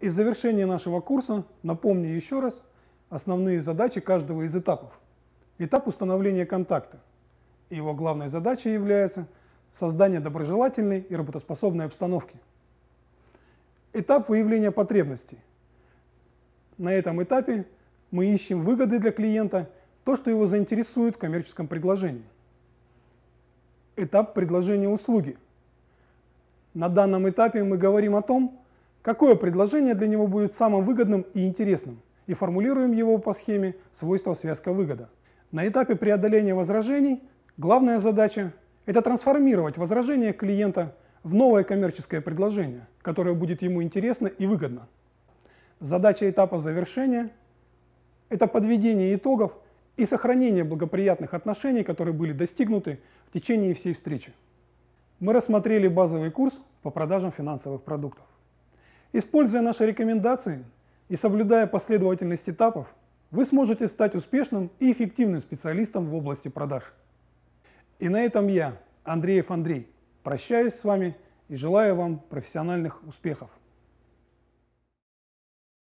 И в завершении нашего курса напомню еще раз основные задачи каждого из этапов. Этап установления контакта. Его главной задачей является создание доброжелательной и работоспособной обстановки. Этап выявления потребностей. На этом этапе мы ищем выгоды для клиента, то, что его заинтересует в коммерческом предложении. Этап предложения услуги. На данном этапе мы говорим о том, какое предложение для него будет самым выгодным и интересным, и формулируем его по схеме свойства связка выгода. На этапе преодоления возражений главная задача – это трансформировать возражение клиента в новое коммерческое предложение, которое будет ему интересно и выгодно. Задача этапа завершения – это подведение итогов и сохранение благоприятных отношений, которые были достигнуты в течение всей встречи. Мы рассмотрели базовый курс по продажам финансовых продуктов. Используя наши рекомендации и соблюдая последовательность этапов, вы сможете стать успешным и эффективным специалистом в области продаж. И на этом я, Андреев Андрей, прощаюсь с вами и желаю вам профессиональных успехов.